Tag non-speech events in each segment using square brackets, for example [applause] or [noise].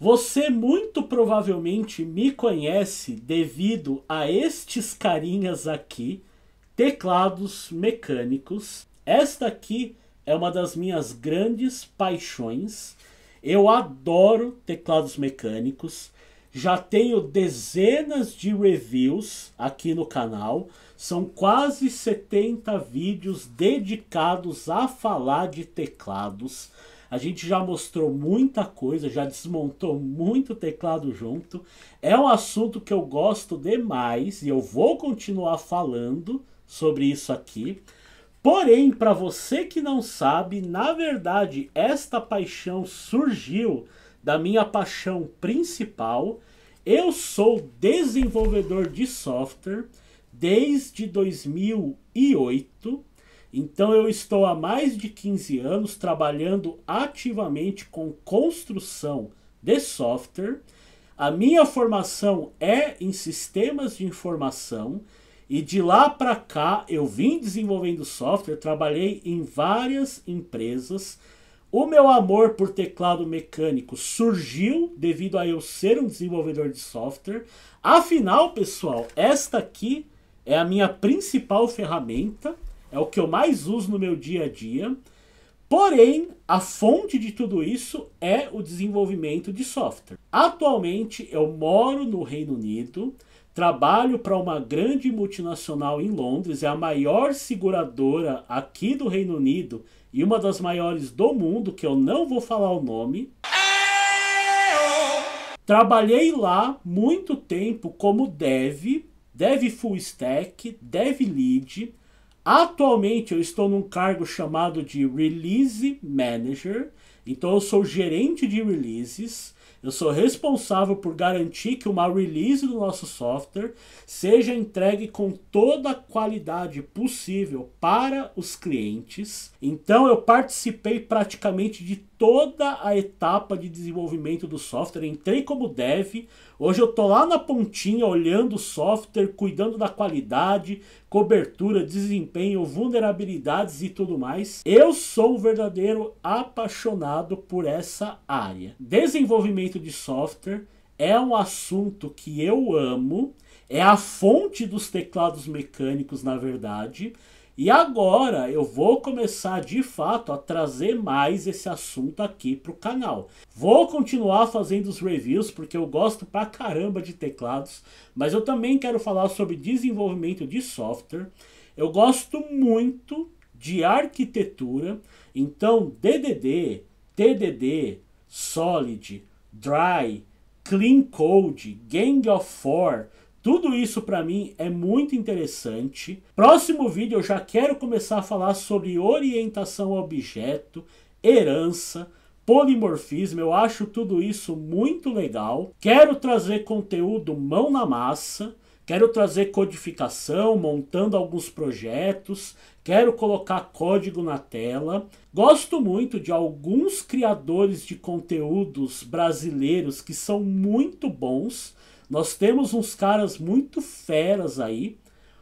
Você muito provavelmente me conhece devido a estes carinhas aqui, teclados mecânicos. Esta aqui é uma das minhas grandes paixões. Eu adoro teclados mecânicos. Já tenho dezenas de reviews aqui no canal. São quase 70 vídeos dedicados a falar de teclados. A gente já mostrou muita coisa, já desmontou muito teclado junto. É um assunto que eu gosto demais e eu vou continuar falando sobre isso aqui. Porém, para você que não sabe, na verdade, esta paixão surgiu da minha paixão principal. Eu sou desenvolvedor de software desde 2008 então eu estou há mais de 15 anos trabalhando ativamente com construção de software. A minha formação é em sistemas de informação e de lá para cá eu vim desenvolvendo software, trabalhei em várias empresas. O meu amor por teclado mecânico surgiu devido a eu ser um desenvolvedor de software. Afinal, pessoal, esta aqui é a minha principal ferramenta é o que eu mais uso no meu dia a dia. Porém, a fonte de tudo isso é o desenvolvimento de software. Atualmente, eu moro no Reino Unido, trabalho para uma grande multinacional em Londres, é a maior seguradora aqui do Reino Unido e uma das maiores do mundo, que eu não vou falar o nome. Trabalhei lá muito tempo como dev, dev full stack, dev lead Atualmente eu estou num cargo chamado de Release Manager, então eu sou gerente de releases, eu sou responsável por garantir que uma release do nosso software seja entregue com toda a qualidade possível para os clientes. Então eu participei praticamente de toda a etapa de desenvolvimento do software, entrei como dev, hoje eu tô lá na pontinha olhando o software, cuidando da qualidade, cobertura, desempenho, vulnerabilidades e tudo mais. Eu sou um verdadeiro apaixonado por essa área. Desenvolvimento de software é um assunto que eu amo, é a fonte dos teclados mecânicos, na verdade. E agora eu vou começar de fato a trazer mais esse assunto aqui para o canal. Vou continuar fazendo os reviews porque eu gosto pra caramba de teclados, mas eu também quero falar sobre desenvolvimento de software. Eu gosto muito de arquitetura, então DDD, TDD, Solid, Dry, Clean Code, Gang of Four, tudo isso para mim é muito interessante. Próximo vídeo eu já quero começar a falar sobre orientação a objeto, herança, polimorfismo. Eu acho tudo isso muito legal. Quero trazer conteúdo mão na massa. Quero trazer codificação, montando alguns projetos, quero colocar código na tela. Gosto muito de alguns criadores de conteúdos brasileiros que são muito bons. Nós temos uns caras muito feras aí.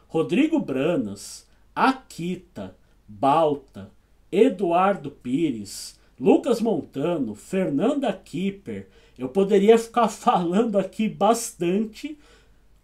Rodrigo Branas, Akita, Balta, Eduardo Pires, Lucas Montano, Fernanda Kipper. Eu poderia ficar [laughs] falando aqui bastante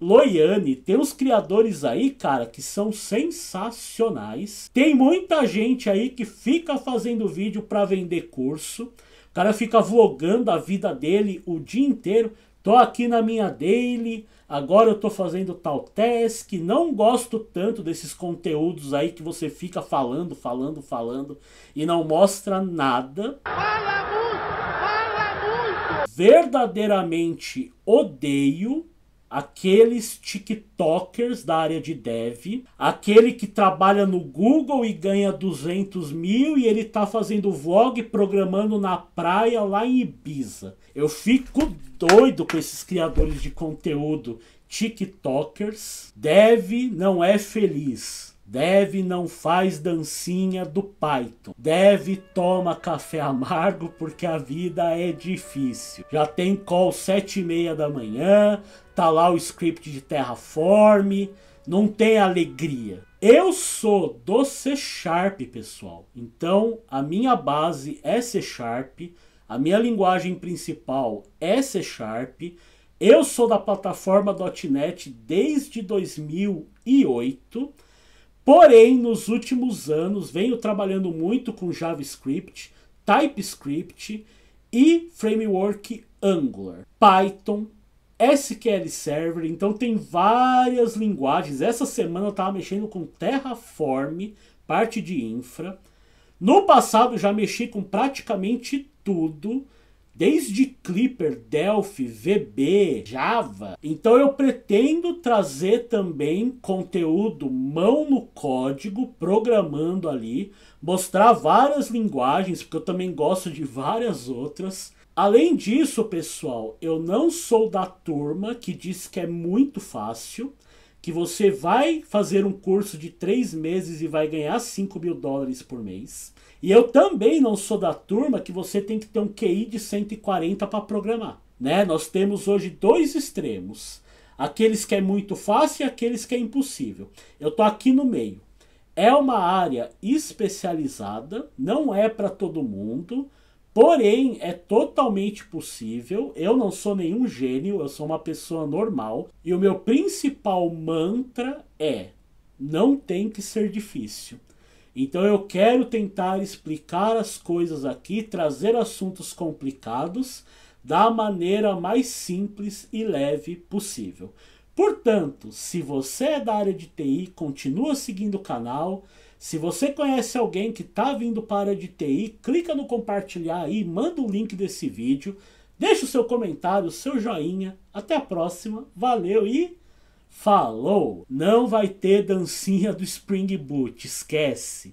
Loiane, tem uns criadores aí, cara, que são sensacionais. Tem muita gente aí que fica fazendo vídeo para vender curso. O cara fica vlogando a vida dele o dia inteiro. Tô aqui na minha daily, agora eu tô fazendo tal task, não gosto tanto desses conteúdos aí que você fica falando, falando, falando e não mostra nada. Fala muito, fala muito. Verdadeiramente odeio aqueles TikTokers da área de dev, aquele que trabalha no Google e ganha 200 mil e ele tá fazendo vlog programando na praia lá em Ibiza. Eu fico doido com esses criadores de conteúdo TikTokers. Dev não é feliz. Deve não faz dancinha do Python. Deve toma café amargo porque a vida é difícil. Já tem call sete e meia da manhã, tá lá o script de Terraform, não tem alegria. Eu sou do C Sharp, pessoal. Então a minha base é C Sharp, a minha linguagem principal é C Sharp. Eu sou da plataforma .NET desde 2008 Porém, nos últimos anos, venho trabalhando muito com JavaScript, TypeScript e framework Angular, Python, SQL Server, então tem várias linguagens. Essa semana eu estava mexendo com Terraform, parte de infra. No passado já mexi com praticamente tudo desde Clipper, Delphi, VB, Java. Então eu pretendo trazer também conteúdo mão no código, programando ali, mostrar várias linguagens, porque eu também gosto de várias outras. Além disso, pessoal, eu não sou da turma que diz que é muito fácil que você vai fazer um curso de três meses e vai ganhar 5 mil dólares por mês. E eu também não sou da turma que você tem que ter um QI de 140 para programar. Né? Nós temos hoje dois extremos: aqueles que é muito fácil e aqueles que é impossível. Eu tô aqui no meio. É uma área especializada, não é para todo mundo. Porém, é totalmente possível. Eu não sou nenhum gênio, eu sou uma pessoa normal. E o meu principal mantra é: não tem que ser difícil. Então eu quero tentar explicar as coisas aqui, trazer assuntos complicados da maneira mais simples e leve possível. Portanto, se você é da área de TI, continua seguindo o canal se você conhece alguém que está vindo para a de TI, clica no compartilhar aí, manda o link desse vídeo, deixa o seu comentário, o seu joinha. Até a próxima, valeu e falou! Não vai ter dancinha do Spring Boot, esquece!